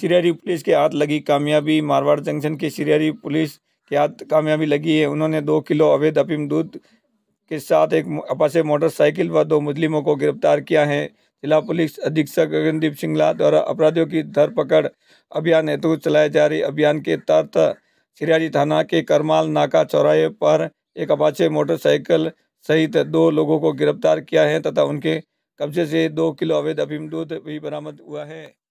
सिरियारी police के हाथ लगी कामयाबी मारवाड़ जंक्शन के सिरियारी पुलिस के हाथ कामयाबी लगी है उन्होंने दो किलो अवैध अफीम दूध के साथ एक अपासे मोटरसाइकिल व दो मुजलिमों को गिरफ्तार किया है जिला पुलिस अधीक्षक गगनदीप सिंगला द्वारा अपराधियों की धरपकड़ अभियान हेतु चलाए जा रहे अभियान के तहत सिरारी थाना के करमाल नाका चौराहे पर एक अपाचे मोटरसाइकिल सहित दो लोगों को गिरफ्तार किया है तथा उनके कब्जे से दो किलो अवैध अफीम दूध भी बरामद हुआ है